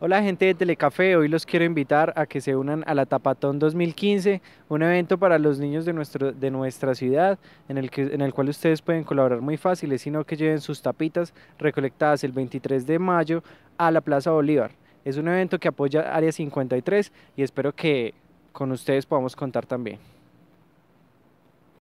Hola gente de Telecafé, hoy los quiero invitar a que se unan a la Tapatón 2015, un evento para los niños de, nuestro, de nuestra ciudad en el, que, en el cual ustedes pueden colaborar muy fáciles, sino que lleven sus tapitas recolectadas el 23 de mayo a la Plaza Bolívar. Es un evento que apoya Área 53 y espero que con ustedes podamos contar también.